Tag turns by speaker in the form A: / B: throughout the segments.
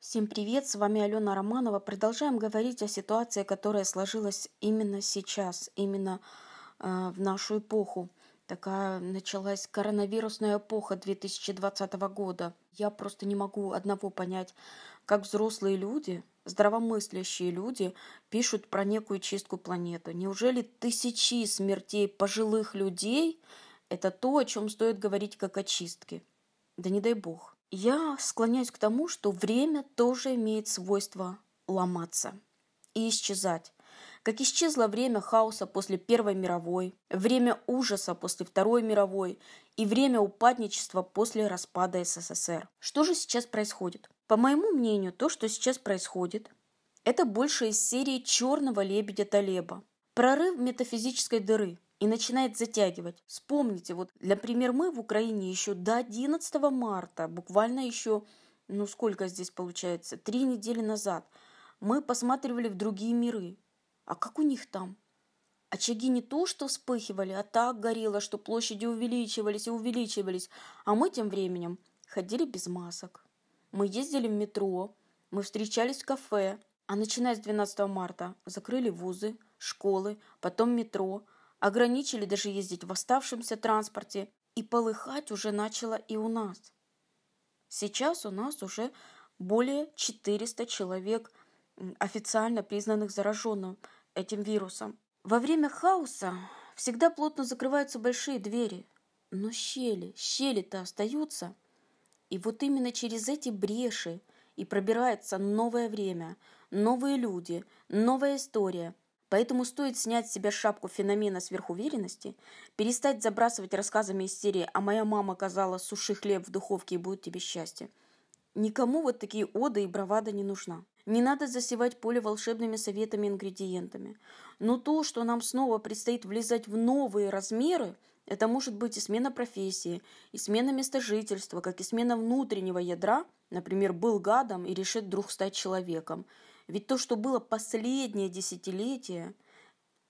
A: Всем привет, с вами Алена Романова. Продолжаем говорить о ситуации, которая сложилась именно сейчас, именно э, в нашу эпоху. Такая началась коронавирусная эпоха 2020 года. Я просто не могу одного понять, как взрослые люди, здравомыслящие люди пишут про некую чистку планеты. Неужели тысячи смертей пожилых людей – это то, о чем стоит говорить как о чистке? Да не дай бог. Я склоняюсь к тому, что время тоже имеет свойство ломаться и исчезать. Как исчезло время хаоса после Первой мировой, время ужаса после Второй мировой и время упадничества после распада СССР. Что же сейчас происходит? По моему мнению, то, что сейчас происходит, это больше из серии «Черного лебедя Талеба». Прорыв метафизической дыры – и начинает затягивать. Вспомните, вот, например, мы в Украине еще до 11 марта, буквально еще, ну сколько здесь получается, три недели назад, мы посматривали в другие миры. А как у них там? Очаги не то, что вспыхивали, а так горело, что площади увеличивались и увеличивались. А мы тем временем ходили без масок. Мы ездили в метро, мы встречались в кафе. А начиная с 12 марта закрыли вузы, школы, потом метро – ограничили даже ездить в оставшемся транспорте, и полыхать уже начало и у нас. Сейчас у нас уже более 400 человек, официально признанных зараженным этим вирусом. Во время хаоса всегда плотно закрываются большие двери, но щели, щели-то остаются. И вот именно через эти бреши и пробирается новое время, новые люди, новая история – Поэтому стоит снять с себя шапку феномена сверхуверенности, перестать забрасывать рассказами из серии «А моя мама казала, суши хлеб в духовке и будет тебе счастье». Никому вот такие оды и бравада не нужна. Не надо засевать поле волшебными советами и ингредиентами. Но то, что нам снова предстоит влезать в новые размеры, это может быть и смена профессии, и смена места жительства, как и смена внутреннего ядра, например, был гадом и решит вдруг стать человеком – ведь то, что было последнее десятилетие,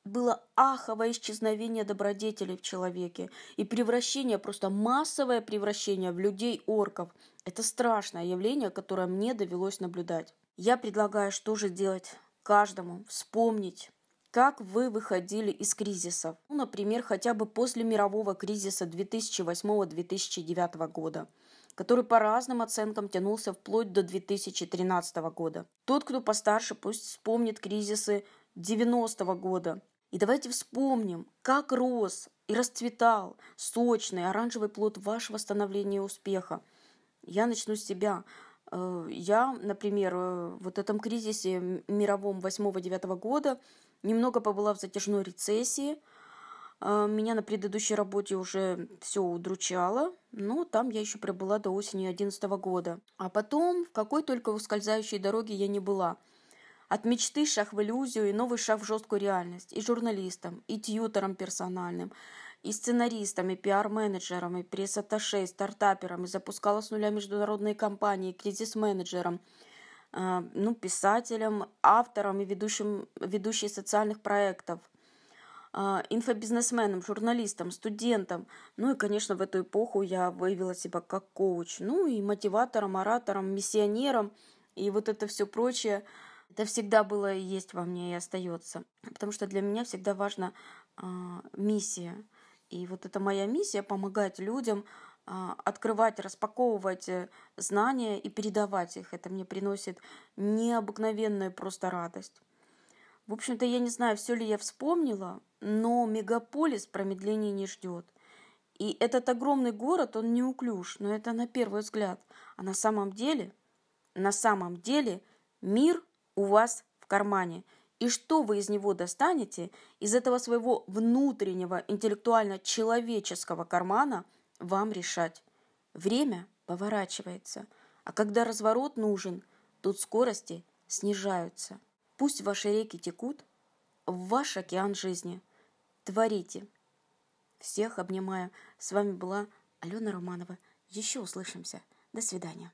A: было аховое исчезновение добродетелей в человеке и превращение, просто массовое превращение в людей-орков. Это страшное явление, которое мне довелось наблюдать. Я предлагаю, что же делать каждому, вспомнить, как вы выходили из кризисов? Ну, например, хотя бы после мирового кризиса 2008-2009 года, который по разным оценкам тянулся вплоть до 2013 года. Тот, кто постарше, пусть вспомнит кризисы 90 -го года. И давайте вспомним, как рос и расцветал сочный оранжевый плод вашего восстановления и успеха. Я начну с себя. Э, я, например, э, в вот этом кризисе мировом 8-9 года немного побыла в затяжной рецессии. Э, меня на предыдущей работе уже все удручало, но там я еще пробыла до осени 2011 года. А потом, в какой только ускользающей дороге я не была. От мечты шах в иллюзию и новый шаг в жесткую реальность. И журналистом, и тьютором персональным, и сценаристом, и пиар-менеджером, и пресс-атташе, и стартапером, и запускала с нуля международные компании, и кризис-менеджером – а, ну, писателем, автором и ведущим, ведущей социальных проектов, а, инфобизнесменом, журналистом, студентом. Ну и, конечно, в эту эпоху я выявила себя как коуч, ну и мотиватором, оратором, миссионером и вот это все прочее. Это всегда было и есть во мне и остается. Потому что для меня всегда важна а, миссия. И вот это моя миссия помогать людям а, открывать, распаковывать э, знания и передавать их. Это мне приносит необыкновенную просто радость. В общем-то, я не знаю, все ли я вспомнила, но мегаполис промедления не ждет. И этот огромный город, он неуклюж, но это на первый взгляд. А на самом деле, на самом деле мир у вас в кармане. И что вы из него достанете, из этого своего внутреннего интеллектуально-человеческого кармана – вам решать. Время поворачивается, а когда разворот нужен, тут скорости снижаются. Пусть ваши реки текут в ваш океан жизни. Творите. Всех обнимаю. С вами была Алена Романова. Еще услышимся. До свидания.